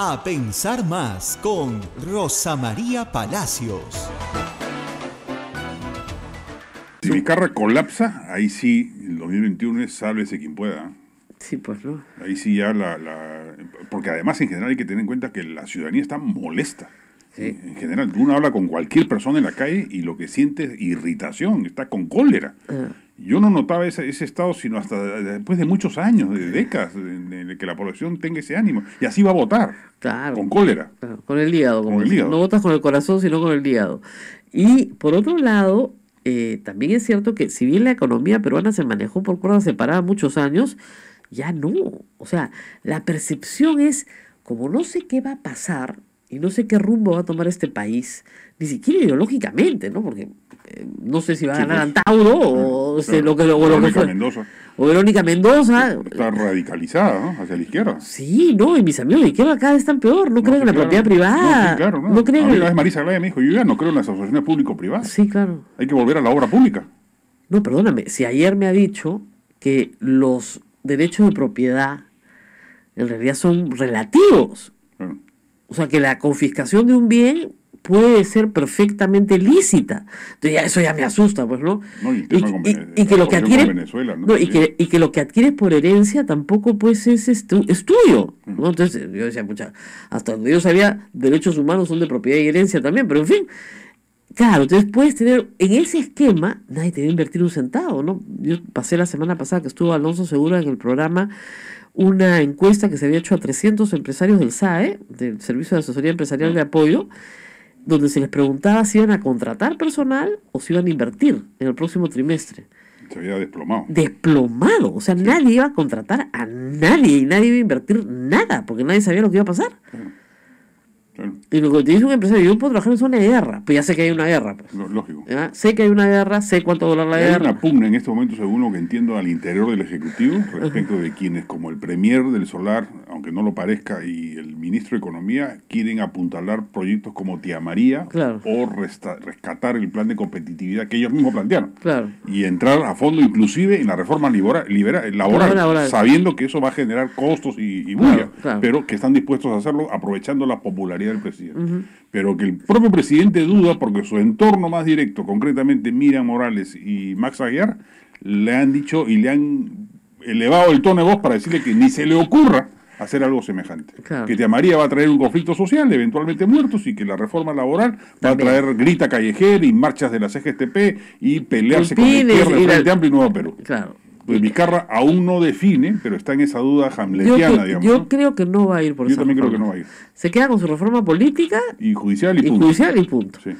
A pensar más con Rosa María Palacios. Si mi carro colapsa, ahí sí, el 2021 es sálvese quien pueda. Sí, pues no. Ahí sí ya la, Porque además en general hay que tener en cuenta que la ciudadanía está molesta. Sí. En general, uno habla con cualquier persona en la calle y lo que siente es irritación, está con cólera. Ah. Yo no notaba ese, ese estado sino hasta después de muchos años, de décadas, en el que la población tenga ese ánimo. Y así va a votar. Claro, con cólera. con el hígado. No votas con el corazón, sino con el hígado. Y por otro lado, eh, también es cierto que si bien la economía peruana se manejó por cuerdas separadas muchos años, ya no. O sea, la percepción es, como no sé qué va a pasar, y no sé qué rumbo va a tomar este país, ni siquiera ideológicamente, ¿no? Porque eh, no sé si va a ganar pues. Antauro o, lo que, Verónica Mendoza. Verónica Mendoza. Está radicalizada, Hacia la izquierda. Sí, no, y mis amigos de izquierda acá están peor. No, creen en la propiedad privada. No, claro, no. no creen Marisa me dijo, yo ya no creo en las asociaciones público-privadas. Sí, claro. Hay que volver a la obra pública. No, perdóname, si ayer me ha dicho que los derechos de propiedad en realidad son relativos. O sea que la confiscación de un bien puede ser perfectamente lícita. Entonces eso ya me asusta, pues, ¿no? y, que lo que y, que, lo que adquieres por herencia tampoco, pues, es, es, tuyo, mm. Entonces yo decía, hasta donde yo sabía, derechos humanos son de propiedad y herencia también, pero en fin. Claro, entonces puedes tener, en ese esquema, nadie te va a invertir un centavo, ¿no? Yo pasé la semana pasada que estuvo Alonso Segura en el programa una encuesta que se había hecho a 300 empresarios del SAE, del Servicio de Asesoría Empresarial de Apoyo, donde se les preguntaba si iban a contratar personal o si iban a invertir en el próximo trimestre. Se había desplomado. Desplomado, o sea, nadie iba a contratar a nadie y nadie iba a invertir nada, porque nadie sabía lo que iba a pasar. Y lo que te dice un empresario, yo puedo trabajar en zona de guerra. Pues ya sé que hay una guerra. Pues. Lógico. Sé que hay una guerra, sé cuánto dólar la guerra. Hay una pugna en este momento, según lo que entiendo, al interior del Ejecutivo respecto de quienes, como el Premier del Solar, aunque no lo parezca, y el Ministro de Economía, quieren apuntalar proyectos como Tía María claro. o rescatar el plan de competitividad que ellos mismos plantearon. Claro. Y entrar a fondo, inclusive, en la reforma laboral, sabiendo que eso va a generar costos y, y bulla, pero que están dispuestos a hacerlo aprovechando la popularidad presidente. Pero que el propio presidente duda porque su entorno más directo, concretamente Miriam Morales y Max Aguiar, le han dicho y le han elevado el tono de voz para decirle que ni se le ocurra hacer algo semejante. Que te va a traer un conflicto social, eventualmente muertos, y que la reforma laboral va a traer grita callejera y marchas de las CGTP y pelearse con el Frente Amplio y Nuevo Perú. Claro. Pues aún no define, pero está en esa duda hamletiana, digamos. Yo creo que no va a ir por eso. Yo también creo que no va a ir. Se queda con su reforma política y judicial y, y punto. Judicial y punto. Sí.